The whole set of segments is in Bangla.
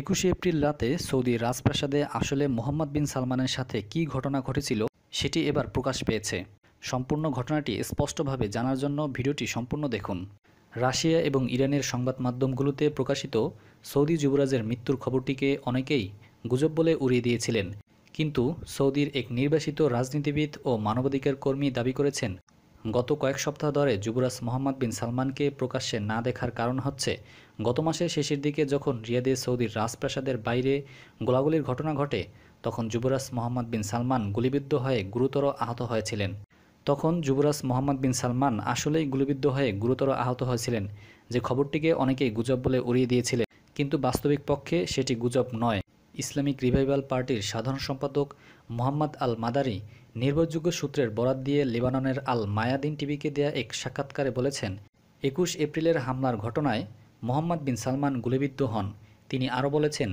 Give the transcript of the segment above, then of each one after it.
একুশে এপ্রিল রাতে সৌদি রাজপ্রাসাদে আসলে মোহাম্মদ বিন সালমানের সাথে কি ঘটনা ঘটেছিল সেটি এবার প্রকাশ পেয়েছে সম্পূর্ণ ঘটনাটি স্পষ্টভাবে জানার জন্য ভিডিওটি সম্পূর্ণ দেখুন রাশিয়া এবং ইরানের সংবাদ মাধ্যমগুলোতে প্রকাশিত সৌদি যুবরাজের মৃত্যুর খবরটিকে অনেকেই গুজব বলে উড়িয়ে দিয়েছিলেন কিন্তু সৌদির এক নির্বাসিত রাজনীতিবিদ ও মানবাধিকার কর্মী দাবি করেছেন গত কয়েক সপ্তাহ ধরে যুবরাজ মোহাম্মদ বিন সালমানকে প্রকাশ্যে না দেখার কারণ হচ্ছে গত মাসের শেষের দিকে যখন রিয়াদে সৌদির রাজপ্রাসাদের বাইরে গোলাগুলির ঘটনা ঘটে তখন যুবরাজ মোহাম্মদ বিন সালমান গুলিবিদ্ধ হয়ে গুরুতর আহত হয়েছিলেন তখন যুবরাজ মোহাম্মদ বিন সালমান আসলেই গুলিবিদ্ধ হয়ে গুরুতর আহত হয়েছিলেন যে খবরটিকে অনেকেই গুজব বলে উড়িয়ে দিয়েছিলেন কিন্তু বাস্তবিক পক্ষে সেটি গুজব নয় ইসলামিক রিভাইভাল পার্টির সাধারণ সম্পাদক মোহাম্মদ আল মাদারি নির্ভরযোগ্য সূত্রের বরাত দিয়ে লেবাননের আল মায়াদিন টিভিকে দেয়া এক সাক্ষাৎকারে বলেছেন একুশ এপ্রিলের হামলার ঘটনায় মোহাম্মদ বিন সালমান গুলিবিদ্ধ হন তিনি আরও বলেছেন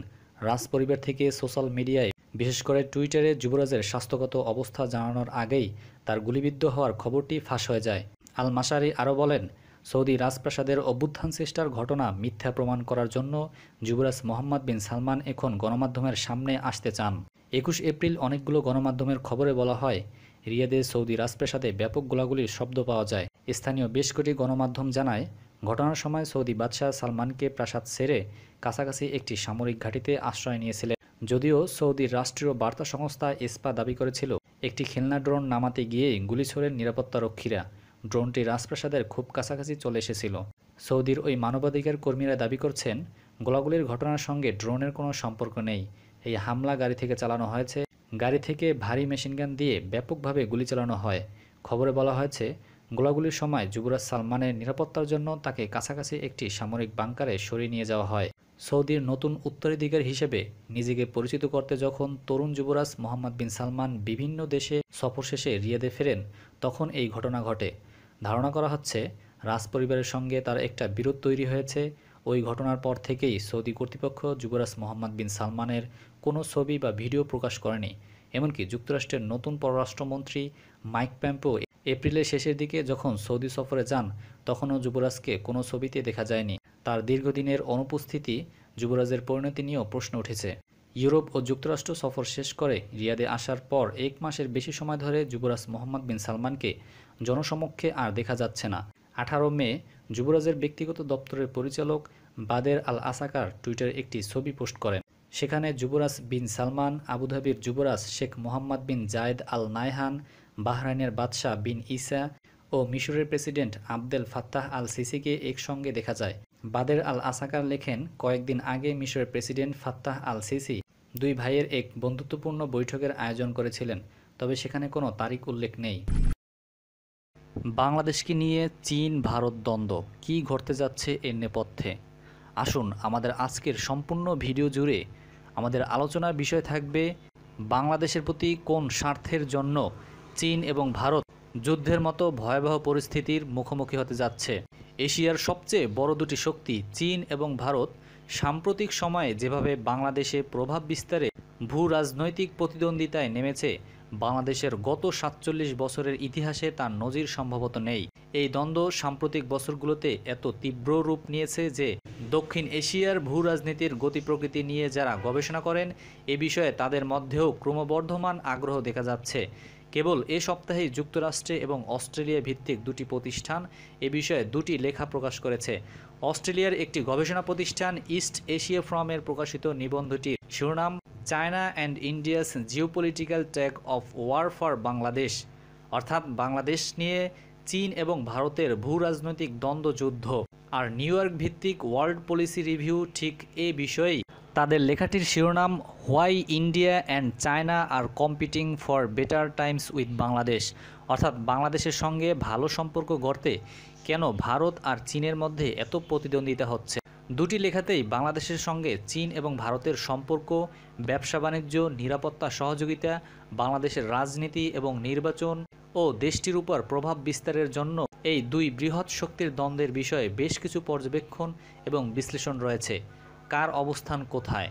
রাজ পরিবার থেকে সোশ্যাল মিডিয়ায় বিশেষ করে টুইটারে যুবরাজের স্বাস্থ্যগত অবস্থা জানানোর আগেই তার গুলিবিদ্ধ হওয়ার খবরটি ফাঁস হয়ে যায় আল মাসারি আরও বলেন সৌদি রাজপ্রাসাদের অভ্যুত্থান চেষ্টার ঘটনা মিথ্যা প্রমাণ করার জন্য যুবরাজ মোহাম্মদ বিন সালমান এখন গণমাধ্যমের সামনে আসতে চান একুশ এপ্রিল অনেকগুলো গণমাধ্যমের খবরে বলা হয় রিয়াদে সৌদি রাজপ্রাসাদে ব্যাপক গোলাগুলির শব্দ পাওয়া যায় স্থানীয় বেশ কটি গণমাধ্যম জানায় ঘটনার সময় সৌদি বাদশাহ সালমানকে প্রাসাদ সেরে কাছাকাছি একটি সামরিক ঘাঁটিতে আশ্রয় নিয়েছিলেন যদিও সৌদির রাষ্ট্রীয় বার্তা সংস্থা এসপা দাবি করেছিল একটি খেলনা ড্রোন নামাতে গিয়ে গুলি ছোড়েন নিরাপত্তারক্ষীরা ড্রোনটি রাজপ্রাসাদের খুব কাছাকাছি চলে এসেছিল সৌদির ওই মানবাধিকার কর্মীরা দাবি করছেন গোলাগুলির ঘটনার সঙ্গে ড্রোনের কোনো সম্পর্ক নেই এই হামলা গাড়ি থেকে চালানো হয়েছে গাড়ি থেকে ভারী মেশিনগান দিয়ে ব্যাপকভাবে গুলি চালানো হয় খবরে বলা হয়েছে গোলাগুলির সময় যুবরাজ সালমানের নিরাপত্তার জন্য তাকে কাছাকাছি একটি সামরিক বাংকারে সরিয়ে নিয়ে যাওয়া হয় সৌদির নতুন উত্তরাধিকার হিসেবে নিজেকে পরিচিত করতে যখন তরুণ যুবরাজ মোহাম্মদ বিন সালমান বিভিন্ন দেশে সফর শেষে রিয়াদে ফেরেন তখন এই ঘটনা ঘটে ধারণা করা হচ্ছে রাজ পরিবারের সঙ্গে তার একটা বিরোধ তৈরি হয়েছে ওই ঘটনার পর থেকেই সৌদি কর্তৃপক্ষ যুবরাজ মোহাম্মদ বিন সালমানের কোনো ছবি বা ভিডিও প্রকাশ করেনি এমনকি যুক্তরাষ্ট্রের নতুন পররাষ্ট্রমন্ত্রী মাইক প্যাম্পো এপ্রিলের শেষের দিকে যখন সৌদি সফরে যান তখনও যুবরাজকে কোনো ছবিতে দেখা যায়নি তার দীর্ঘদিনের অনুপস্থিতি যুবরাজের পরিণতি নিয়েও প্রশ্ন উঠেছে ইউরোপ ও যুক্তরাষ্ট্র সফর শেষ করে রিয়াদে আসার পর এক মাসের বেশি সময় ধরে যুবরাজ মোহাম্মদ বিন সালমানকে জনসমক্ষে আর দেখা যাচ্ছে না আঠারো মে যুবরাজের ব্যক্তিগত দপ্তরের পরিচালক বাদের আল আসাকার টুইটার একটি ছবি পোস্ট করেন সেখানে যুবরাজ বিন সালমান আবুধাবির যুবরাজ শেখ মোহাম্মদ বিন জায়েদ আল নাইহান বাহরাইনের বাদশাহ বিন ইসা ও মিশরের প্রেসিডেন্ট আবদেল ফাত্তাহ আল সিসিকে একসঙ্গে দেখা যায় বাদের আল আসাকার লেখেন কয়েকদিন আগে মিশরের প্রেসিডেন্ট ফাত্তাহ আল সিসি দুই ভাইয়ের এক বন্ধুত্বপূর্ণ বৈঠকের আয়োজন করেছিলেন তবে সেখানে কোনো তারিখ উল্লেখ নেই বাংলাদেশকে নিয়ে চীন ভারত দ্বন্দ্ব কি ঘটতে যাচ্ছে এর নেপথ্যে আসুন আমাদের আজকের সম্পূর্ণ ভিডিও জুড়ে আমাদের আলোচনার বিষয় থাকবে বাংলাদেশের প্রতি কোন স্বার্থের জন্য চীন এবং ভারত যুদ্ধের মতো ভয়াবহ পরিস্থিতির মুখোমুখি হতে যাচ্ছে এশিয়ার সবচেয়ে বড় দুটি শক্তি চীন এবং ভারত সাম্প্রতিক সময়ে যেভাবে বাংলাদেশে প্রভাব বিস্তারে ভূ রাজনৈতিক প্রতিদ্বন্দ্বিতায় নেমেছে বাংলাদেশের গত সাতচল্লিশ বছরের ইতিহাসে তার নজির সম্ভবত নেই এই দ্বন্দ্ব সাম্প্রতিক বছরগুলোতে এত তীব্র রূপ নিয়েছে যে দক্ষিণ এশিয়ার ভূ রাজনীতির গতি প্রকৃতি নিয়ে যারা গবেষণা করেন এ বিষয়ে তাদের মধ্যেও ক্রমবর্ধমান আগ্রহ দেখা যাচ্ছে কেবল এ সপ্তাহেই যুক্তরাষ্ট্রে এবং অস্ট্রেলিয়া ভিত্তিক দুটি প্রতিষ্ঠান এ বিষয়ে দুটি লেখা প্রকাশ করেছে অস্ট্রেলিয়ার একটি গবেষণা প্রতিষ্ঠান ইস্ট এশিয়া ফ্রমের প্রকাশিত নিবন্ধটির শিরোনাম China and India's geopolitical tug of war for Bangladesh অর্থাৎ বাংলাদেশ নিয়ে চীন এবং ভারতের ভূ রাজনৈতিক দ্বন্দ্বযুদ্ধ আর নিউ ইয়র্ক ভিত্তিক ওয়ার্ল্ড পলিসি রিভিউ ঠিক এ বিষয়েই তাদের লেখাটির শিরোনাম why India and China are competing for better times with Bangladesh অর্থাৎ বাংলাদেশের সঙ্গে ভালো সম্পর্ক গড়তে কেন ভারত আর চীনের মধ্যে এত প্রতিদ্বন্দ্বিতা হচ্ছে দুটি লেখাতেই বাংলাদেশের সঙ্গে চীন এবং ভারতের সম্পর্ক ব্যবসা বাণিজ্য নিরাপত্তা সহযোগিতা বাংলাদেশের রাজনীতি এবং নির্বাচন ও দেশটির উপর প্রভাব বিস্তারের জন্য এই দুই বৃহৎ শক্তির দ্বন্দ্বের বিষয়ে বেশ কিছু পর্যবেক্ষণ এবং বিশ্লেষণ রয়েছে কার অবস্থান কোথায়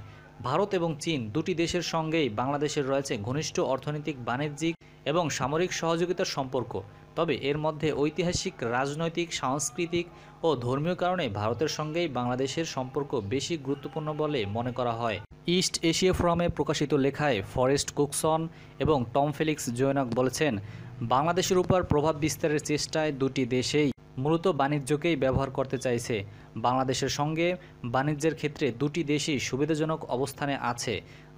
ভারত এবং চীন দুটি দেশের সঙ্গেই বাংলাদেশের রয়েছে ঘনিষ্ঠ অর্থনৈতিক বাণিজ্যিক এবং সামরিক সহযোগিতার সম্পর্ক তবে এর মধ্যে ঐতিহাসিক রাজনৈতিক সাংস্কৃতিক ও ধর্মীয় কারণে ভারতের সঙ্গেই বাংলাদেশের সম্পর্ক বেশি গুরুত্বপূর্ণ বলে মনে করা হয় ইস্ট এশিয়া ফোরামে প্রকাশিত লেখায় ফরেস্ট কুকসন এবং টম ফেলিক্স জোয়নক বলেছেন বাংলাদেশের উপর প্রভাব বিস্তারের চেষ্টায় দুটি দেশেই মূলত বাণিজ্যকেই ব্যবহার করতে চাইছে বাংলাদেশের সঙ্গে বাণিজ্যের ক্ষেত্রে দুটি দেশই সুবিধাজনক অবস্থানে আছে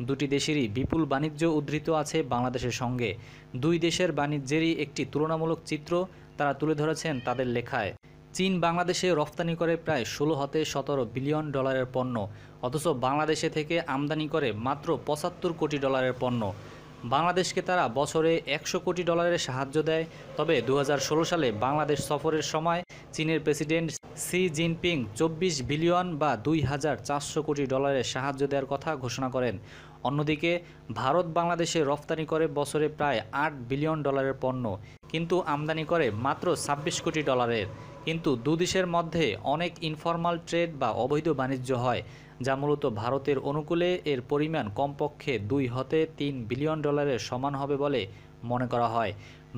দুটি দেশেরই বিপুল বাণিজ্য উদ্ধৃত আছে বাংলাদেশের সঙ্গে দুই দেশের বাণিজ্যেরই একটি তুলনামূলক চিত্র তারা তুলে ধরেছেন তাদের লেখায় চীন বাংলাদেশে রফতানি করে প্রায় ষোলো হতে সতেরো বিলিয়ন ডলারের পণ্য অথচ বাংলাদেশে থেকে আমদানি করে মাত্র পঁচাত্তর কোটি ডলারের পণ্য বাংলাদেশকে তারা বছরে একশো কোটি ডলারের সাহায্য দেয় তবে দু সালে বাংলাদেশ সফরের সময় চীনের প্রেসিডেন্ট সি জিনপিং চব্বিশ বিলিয়ন বা দুই হাজার চারশো কোটি ডলারের সাহায্য দেওয়ার কথা ঘোষণা করেন অন্যদিকে ভারত বাংলাদেশে রফতানি করে বছরে প্রায় আট বিলিয়ন ডলারের পণ্য কিন্তু আমদানি করে মাত্র ছাব্বিশ কোটি ডলারের কিন্তু দুদেশের মধ্যে অনেক ইনফরমাল ট্রেড বা অবৈধ বাণিজ্য হয় যা মূলত ভারতের অনুকূলে এর পরিমাণ কমপক্ষে দুই হতে তিন বিলিয়ন ডলারের সমান হবে বলে মনে করা হয়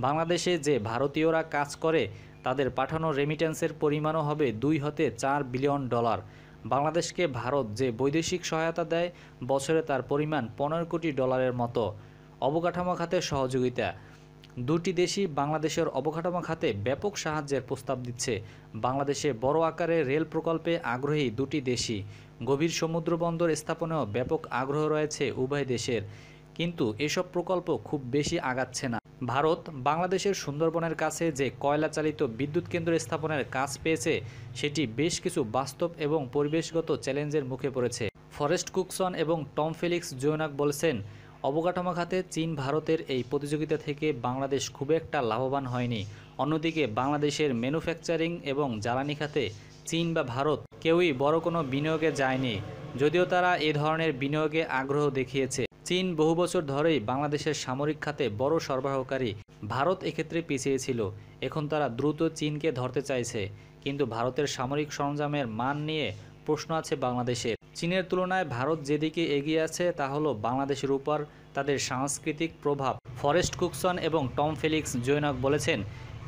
বাংলাদেশে যে ভারতীয়রা কাজ করে তাদের পাঠানো রেমিটেন্সের পরিমাণও হবে দুই হতে চার বিলিয়ন ডলার বাংলাদেশকে ভারত যে বৈদেশিক সহায়তা দেয় বছরে তার পরিমাণ পনেরো কোটি ডলারের মতো অবকাঠামো খাতে সহযোগিতা দুটি দেশই বাংলাদেশের অবকাঠামো খাতে ব্যাপক সাহায্যের প্রস্তাব দিচ্ছে বাংলাদেশে বড় আকারে রেল প্রকল্পে আগ্রহী দুটি দেশই গভীর সমুদ্র বন্দর স্থাপনেও ব্যাপক আগ্রহ রয়েছে উভয় দেশের কিন্তু এসব প্রকল্প খুব বেশি আগাচ্ছে না ভারত বাংলাদেশের সুন্দরবনের কাছে যে কয়লা চালিত বিদ্যুৎ কেন্দ্র স্থাপনের কাজ পেয়েছে সেটি বেশ কিছু বাস্তব এবং পরিবেশগত চ্যালেঞ্জের মুখে পড়েছে ফরেস্ট কুকসন এবং টম ফেলিক্স জোনাক বলছেন অবকাঠামো খাতে চীন ভারতের এই প্রতিযোগিতা থেকে বাংলাদেশ খুব একটা লাভবান হয়নি অন্যদিকে বাংলাদেশের ম্যানুফ্যাকচারিং এবং জ্বালানি খাতে চীন বা ভারত কেউই বড় কোনো বিনিয়োগে যায়নি যদিও তারা এ ধরনের বিনিয়োগে আগ্রহ দেখিয়েছে চীন বহু বছর ধরেই বাংলাদেশের সামরিক খাতে বড় সরবরাহকারী ভারত এক্ষেত্রে পিছিয়ে ছিল এখন তারা দ্রুত চীনকে ধরতে চাইছে কিন্তু ভারতের সামরিক সরঞ্জামের মান নিয়ে প্রশ্ন আছে বাংলাদেশের চীনের তুলনায় ভারত যেদিকে এগিয়ে আছে তা হলো বাংলাদেশের উপর তাদের সাংস্কৃতিক প্রভাব ফরেস্ট কুকসন এবং টম ফেলিক্স জৈনক বলেছেন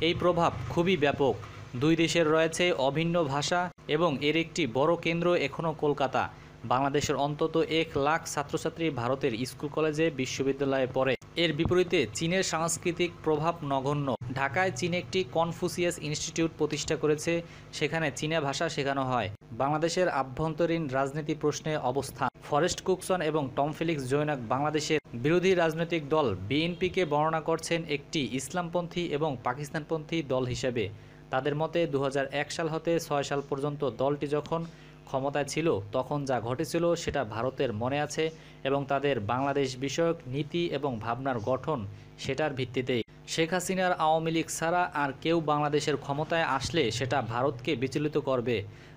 এই প্রভাব খুবই ব্যাপক দুই দেশের রয়েছে অভিন্ন ভাষা এবং এর একটি বড় কেন্দ্র এখনও কলকাতা বাংলাদেশের অন্তত এক লাখ ছাত্রছাত্রী ভারতের স্কুল কলেজে বিশ্ববিদ্যালয়ে পড়ে এর বিপরীতে চীনের সাংস্কৃতিক প্রভাব নগণ্য ঢাকায় চীন একটি কনফুসিয়াস ইনস্টিটিউট প্রতিষ্ঠা করেছে সেখানে চীনা ভাষা শেখানো হয় বাংলাদেশের আভ্যন্তরীণ রাজনীতি প্রশ্নে অবস্থান ফরেস্ট কুকসন এবং টম ফিলিক্স জৈনাক বাংলাদেশের বিরোধী রাজনৈতিক দল বিএনপিকে বর্ণনা করছেন একটি ইসলামপন্থী এবং পাকিস্তানপন্থী দল হিসেবে তাদের মতে দু সাল হতে ছয় সাল পর্যন্ত দলটি যখন ক্ষমতায় ছিল তখন যা ঘটেছিল সেটা ভারতের মনে আছে এবং তাদের বাংলাদেশ বিষয়ক নীতি এবং ভাবনার গঠন সেটার ভিত্তিতেই শেখ হাসিনার আওয়ামী লীগ ছাড়া আর কেউ বাংলাদেশের ক্ষমতায় আসলে সেটা ভারতকে বিচলিত করবে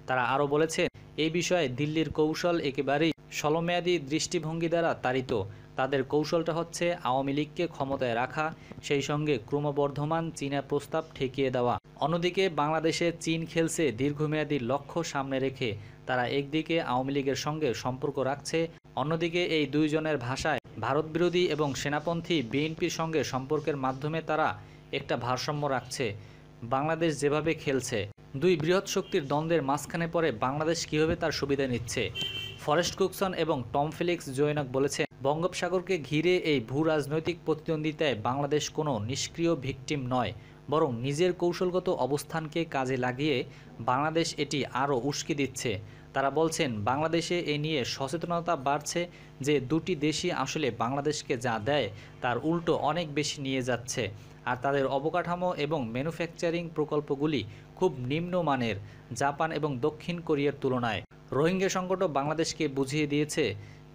তারা আরও বলেছে এই বিষয়ে দিল্লির কৌশল একেবারেই স্বলমেয়াদী দৃষ্টিভঙ্গি দ্বারা তাড়িত তাদের কৌশলটা হচ্ছে আওয়ামী লীগকে ক্ষমতায় রাখা সেই সঙ্গে ক্রমবর্ধমান চীনা প্রস্তাব ঠেকিয়ে দেওয়া অন্যদিকে বাংলাদেশে চীন খেলছে দীর্ঘমেয়াদী লক্ষ্য সামনে রেখে তারা একদিকে আওয়ামী লীগের সঙ্গে সম্পর্ক রাখছে অন্যদিকে এই দুইজনের ভাষায় ভারত বিরোধী এবং সেনাপন্থী বিএনপির সঙ্গে সম্পর্কের মাধ্যমে তারা একটা ভারসাম্য রাখছে বাংলাদেশ যেভাবে খেলছে দুই বৃহৎ শক্তির দ্বন্দ্বের মাঝখানে পরে বাংলাদেশ কীভাবে তার সুবিধা নিচ্ছে ফরেস্ট কুকসন এবং টম ফিলিক্স জয়নক বলেছেন বঙ্গোপসাগরকে ঘিরে এই ভূ রাজনৈতিক প্রতিদ্বন্দ্বিতায় বাংলাদেশ কোনো নিষ্ক্রিয় ভিকটিম নয় বরং নিজের কৌশলগত অবস্থানকে কাজে লাগিয়ে বাংলাদেশ এটি আরও উস্কে দিচ্ছে তারা বলছেন বাংলাদেশে এ নিয়ে সচেতনতা বাড়ছে যে দুটি দেশই আসলে বাংলাদেশকে যা দেয় তার উল্টো অনেক বেশি নিয়ে যাচ্ছে আর তাদের অবকাঠামো এবং ম্যানুফ্যাকচারিং প্রকল্পগুলি খুব নিম্নমানের জাপান এবং দক্ষিণ কোরিয়ার তুলনায় রোহিঙ্গা সংকটও বাংলাদেশকে বুঝিয়ে দিয়েছে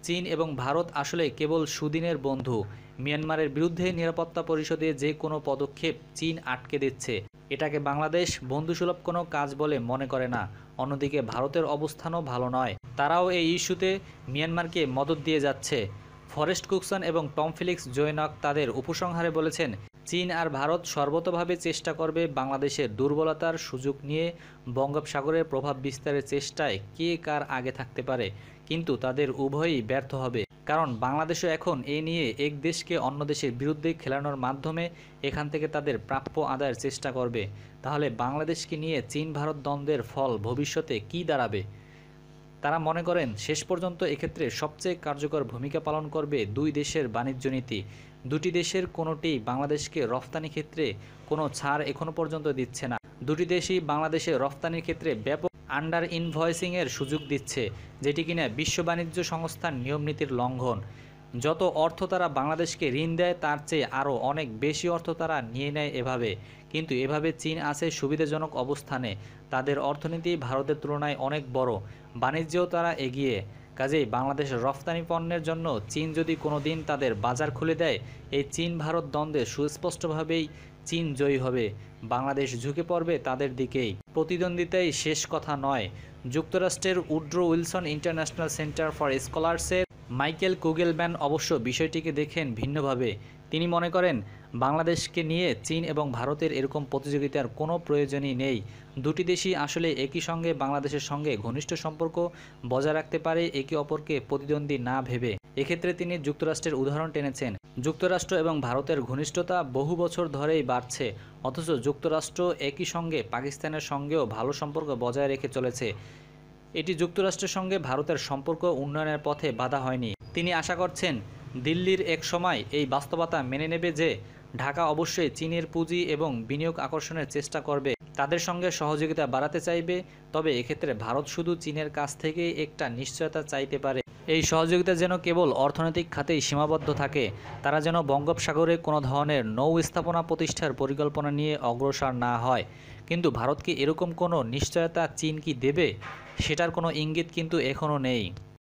চীন এবং ভারত আসলে কেবল সুদিনের বন্ধু মিয়ানমারের বিরুদ্ধে নিরাপত্তা পরিষদে যে কোনো পদক্ষেপ চীন আটকে দিচ্ছে এটাকে বাংলাদেশ বন্ধুসুলভ কোনো কাজ বলে মনে করে না অন্যদিকে ভারতের অবস্থানও ভালো নয় তারাও এই ইস্যুতে মিয়ানমারকে মদত দিয়ে যাচ্ছে ফরেস্ট কুকসন এবং টম ফিলিক্স জৈনক তাদের উপসংহারে বলেছেন চীন আর ভারত সর্বতভাবে চেষ্টা করবে বাংলাদেশের দুর্বলতার সুযোগ নিয়ে বঙ্গোপসাগরের প্রভাব বিস্তারের চেষ্টায় কে কার আগে থাকতে পারে কিন্তু তাদের উভয়ই ব্যর্থ হবে কারণ বাংলাদেশও এখন এ নিয়ে এক দেশকে অন্য দেশের বিরুদ্ধে খেলানোর মাধ্যমে এখান থেকে তাদের প্রাপ্য আদায়ের চেষ্টা করবে তাহলে বাংলাদেশকে নিয়ে চীন ভারত দ্বন্দ্বের ফল ভবিষ্যতে কি দাঁড়াবে তারা মনে করেন শেষ পর্যন্ত এক্ষেত্রে সবচেয়ে কার্যকর ভূমিকা পালন করবে দুই দেশের বাণিজ্য নীতি দুটি দেশের কোনোটি বাংলাদেশকে রফতানি ক্ষেত্রে কোনো ছাড় এখনও পর্যন্ত দিচ্ছে না দুটি দেশই বাংলাদেশে রফতানির ক্ষেত্রে ব্যাপক আন্ডার ইনভয়েসিংয়ের সুযোগ দিচ্ছে যেটি কিনা বিশ্ব বাণিজ্য সংস্থার নিয়মনীতির লঙ্ঘন যত অর্থ তারা বাংলাদেশকে ঋণ দেয় তার চেয়ে আরও অনেক বেশি অর্থ তারা নিয়ে নেয় এভাবে কিন্তু এভাবে চীন আছে সুবিধাজনক অবস্থানে তাদের অর্থনীতি ভারতের তুলনায় অনেক বড় বাণিজ্যও তারা এগিয়ে কাজেই বাংলাদেশের রফতানি পণ্যের জন্য চীন যদি কোনো দিন তাদের বাজার খুলে দেয় এই চীন ভারত দ্বন্দ্বে সুস্পষ্টভাবেই চীন জয়ী হবে বাংলাদেশ ঝুঁকে পড়বে তাদের দিকেই প্রতিদ্বন্দ্বিতাই শেষ কথা নয় যুক্তরাষ্ট্রের Woodrow Wilson international center for স্কলার্সের মাইকেল কুগেলম্যান অবশ্য বিষয়টিকে দেখেন ভিন্নভাবে তিনি মনে করেন বাংলাদেশকে নিয়ে চীন এবং ভারতের এরকম প্রতিযোগিতার কোনো প্রয়োজনই নেই দুটি দেশই আসলে একই সঙ্গে বাংলাদেশের সঙ্গে ঘনিষ্ঠ সম্পর্ক বজায় রাখতে পারে একে অপরকে প্রতিদ্বন্দ্বী না ভেবে এক্ষেত্রে তিনি যুক্তরাষ্ট্রের উদাহরণ টেনেছেন যুক্তরাষ্ট্র এবং ভারতের ঘনিষ্ঠতা বহু বছর ধরেই বাড়ছে অথচ যুক্তরাষ্ট্র একই সঙ্গে পাকিস্তানের সঙ্গেও ভালো সম্পর্ক বজায় রেখে চলেছে এটি যুক্তরাষ্ট্রের সঙ্গে ভারতের সম্পর্ক উন্নয়নের পথে বাধা হয়নি তিনি আশা করছেন দিল্লির এক সময় এই বাস্তবতা মেনে নেবে যে ঢাকা অবশ্যই চীনের পুঁজি এবং বিনিয়োগ আকর্ষণের চেষ্টা করবে তাদের সঙ্গে সহযোগিতা বাড়াতে চাইবে তবে এক্ষেত্রে ভারত শুধু চীনের কাছ থেকেই একটা নিশ্চয়তা চাইতে পারে এই সহযোগিতা যেন কেবল অর্থনৈতিক খাতেই সীমাবদ্ধ থাকে তারা যেন বঙ্গোপসাগরে কোনো ধরনের নৌ স্থাপনা প্রতিষ্ঠার পরিকল্পনা নিয়ে অগ্রসর না হয় কিন্তু ভারতকে এরকম কোনো নিশ্চয়তা চীন কি দেবে সেটার কোনো ইঙ্গিত কিন্তু এখনও নেই